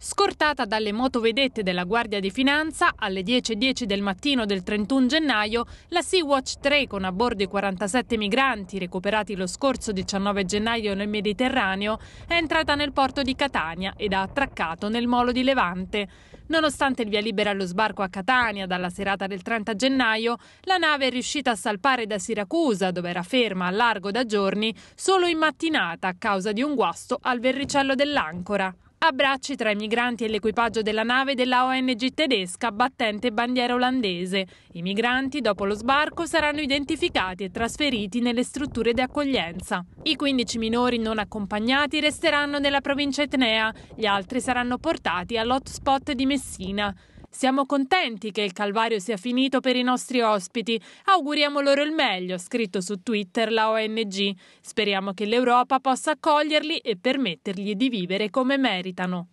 Scortata dalle motovedette della Guardia di Finanza, alle 10.10 del mattino del 31 gennaio, la Sea-Watch 3 con a bordo i 47 migranti recuperati lo scorso 19 gennaio nel Mediterraneo è entrata nel porto di Catania ed ha attraccato nel molo di Levante. Nonostante il via libera allo sbarco a Catania dalla serata del 30 gennaio, la nave è riuscita a salpare da Siracusa, dove era ferma a largo da giorni, solo in mattinata a causa di un guasto al verricello dell'ancora. Abbracci tra i migranti e l'equipaggio della nave della ONG tedesca battente bandiera olandese. I migranti, dopo lo sbarco, saranno identificati e trasferiti nelle strutture di accoglienza. I 15 minori non accompagnati resteranno nella provincia etnea, gli altri saranno portati all'hotspot di Messina. Siamo contenti che il calvario sia finito per i nostri ospiti. Auguriamo loro il meglio, ha scritto su Twitter la ONG. Speriamo che l'Europa possa accoglierli e permettergli di vivere come meritano.